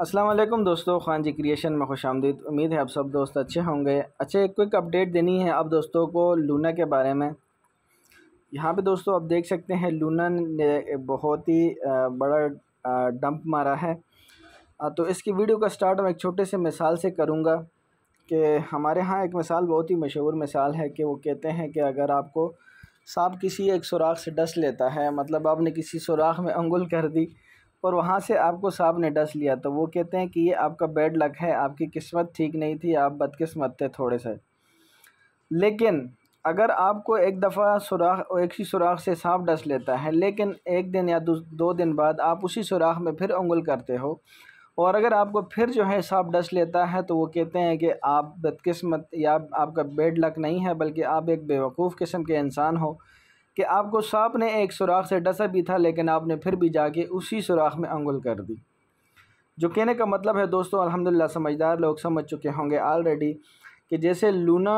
असलम दोस्तों खान जी क्रिएशन में खुश आमदीद उम्मीद है आप सब दोस्त अच्छे होंगे अच्छा एक क्विक अपडेट देनी है आप दोस्तों को लूना के बारे में यहाँ पे दोस्तों आप देख सकते हैं लूना ने बहुत ही बड़ा डंप मारा है तो इसकी वीडियो का स्टार्ट मैं एक छोटे से मिसाल से करूँगा कि हमारे यहाँ एक मिसाल बहुत ही मशहूर मिसाल है कि वो कहते हैं कि अगर आपको सांप किसी एक सुराख से डस लेता है मतलब आपने किसी सुराख में अंगुल कर दी और वहाँ से आपको सांप ने डस लिया तो वो कहते हैं कि ये आपका बैड लक है आपकी किस्मत ठीक नहीं थी आप बदकिस्मत थे थोड़े से लेकिन अगर आपको एक दफ़ा सुराख एक ही सुराख से सांप डस लेता है लेकिन एक दिन या दो दिन बाद आप उसी सुराख में फिर उंगल करते हो और अगर आपको फिर जो है सांप डस लेता है तो वो कहते हैं कि आप बदकिस्मत या आपका बेड लक नहीं है बल्कि आप एक बेवकूफ़ किस्म के इंसान हो कि आपको सांप ने एक सुराख से डसा भी था लेकिन आपने फिर भी जाके उसी सुराख में अंगुल कर दी जो कहने का मतलब है दोस्तों अल्हम्दुलिल्लाह समझदार लोग समझ चुके होंगे ऑलरेडी कि जैसे लूना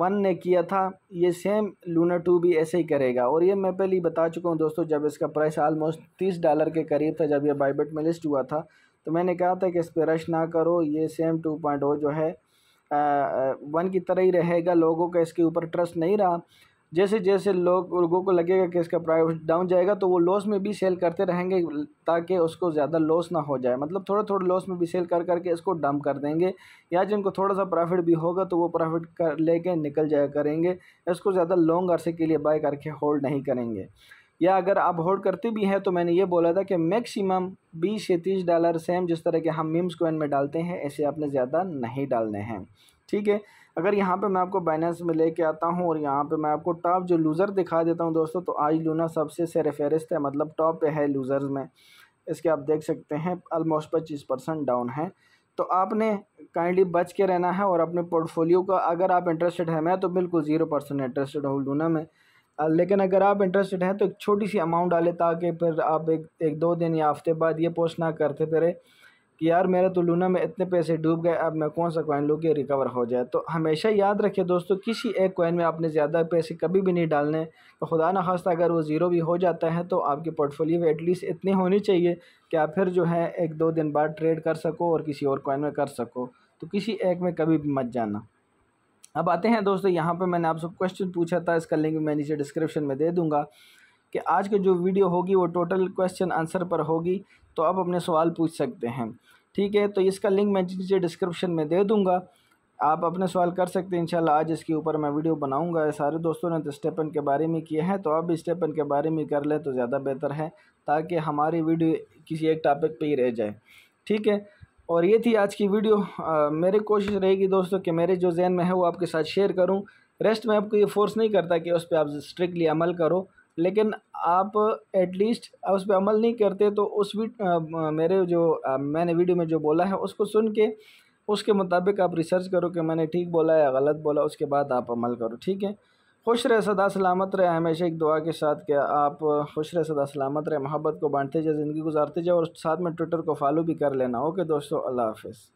वन ने किया था ये सेम लूना टू भी ऐसे ही करेगा और ये मैं पहले ही बता चुका हूँ दोस्तों जब इसका प्राइस आलमोस्ट तीस डॉलर के करीब था जब यह बाइबेट में लिस्ट हुआ था तो मैंने कहा था कि इस पर रश ना करो ये सेम टू पॉइंट जो है आ, वन की तरह ही रहेगा लोगों का इसके ऊपर ट्रस्ट नहीं रहा जैसे जैसे लोग लोगों को लगेगा कि इसका प्राइस डाउन जाएगा तो वो लॉस में भी सेल करते रहेंगे ताकि उसको ज़्यादा लॉस ना हो जाए मतलब थोड़ा थोड़ा लॉस में भी सेल कर करके इसको डम कर देंगे या जिनको थोड़ा सा प्रॉफिट भी होगा तो वो प्रॉफिट कर लेके निकल जाया करेंगे इसको ज़्यादा लॉन्ग अरसे के लिए बाय करके होल्ड नहीं करेंगे या अगर आप होल्ड करते भी हैं तो मैंने ये बोला था कि मैक्सिमम बीस से तीस डॉलर सेम जिस तरह के हम मीम्स कोइन में डालते हैं ऐसे आपने ज़्यादा नहीं डालने हैं ठीक है अगर यहाँ पे मैं आपको बाइनेंस में लेके आता हूँ और यहाँ पे मैं आपको टॉप जो लूज़र दिखा देता हूँ दोस्तों तो आज लूना सबसे से रेफेरिस्त है मतलब टॉप पे है लूज़र्स में इसके आप देख सकते हैं आलमोस्ट पच्चीस परसेंट डाउन है तो आपने काइंडली बच के रहना है और अपने पोर्टफोलियो का अगर आप इंटरेस्टेड है मैं तो बिल्कुल ज़ीरो परसेंट इंटरेस्टेड हूँ लूना में लेकिन अगर आप इंटरेस्टेड हैं तो एक छोटी सी अमाउंट डालें ताकि फिर आप एक एक दो दिन या हफ्ते बाद ये पोस्ट ना करते फिरे कि यार मेरे तो लूना में इतने पैसे डूब गए अब मैं कौन सा कॉइन लूँ कि रिकवर हो जाए तो हमेशा याद रखें दोस्तों किसी एक कॉइन में आपने ज़्यादा पैसे कभी भी नहीं डालने तो खुदा ना खास्ता अगर वो ज़ीरो भी हो जाता है तो आपकी पोर्टफोलियो एटलीस्ट इतनी होनी चाहिए कि आप फिर जो है एक दो दिन बाद ट्रेड कर सको और किसी और कॉइन में कर सको तो किसी एक में कभी भी मत जाना अब आते हैं दोस्तों यहाँ पर मैंने आपसे क्वेश्चन पूछा था इसका लिंक मैं नीचे डिस्क्रिप्शन में दे दूँगा कि आज की जो वीडियो होगी वो टोटल क्वेश्चन आंसर पर होगी तो आप अपने सवाल पूछ सकते हैं ठीक है तो इसका लिंक मैं नीचे डिस्क्रिप्शन में दे दूँगा आप अपने सवाल कर सकते हैं इंशाल्लाह आज इसके ऊपर मैं वीडियो बनाऊंगा सारे दोस्तों ने तो स्टेपन के बारे में किया है तो आप भी स्टेपन के बारे में कर लें तो ज़्यादा बेहतर है ताकि हमारी वीडियो किसी एक टॉपिक पे ही रह जाए ठीक है और ये थी आज की वीडियो आ, मेरी कोशिश रहेगी दोस्तों कि मेरे जो जहन में है वो आपके साथ शेयर करूँ रेस्ट में आपको ये फोर्स नहीं करता कि उस पर आप स्ट्रिक्टली अमल करो लेकिन आप एटलीस्ट उस पर अमल नहीं करते तो उस भी आ, मेरे जो आ, मैंने वीडियो में जो बोला है उसको सुन के उसके मुताबिक आप रिसर्च करो कि मैंने ठीक बोला या गलत बोला उसके बाद आप अमल करो ठीक है खुश रहे सदा सलामत रहे हमेशा एक दुआ के साथ क्या आप खुश रहे सदा सलामत रहे मोहब्बत को बांटते जाए ज़िंदगी गुजारते जाए और साथ में ट्विटर को फॉलो भी कर लेना ओके दोस्तों अल्लाह हाफिज़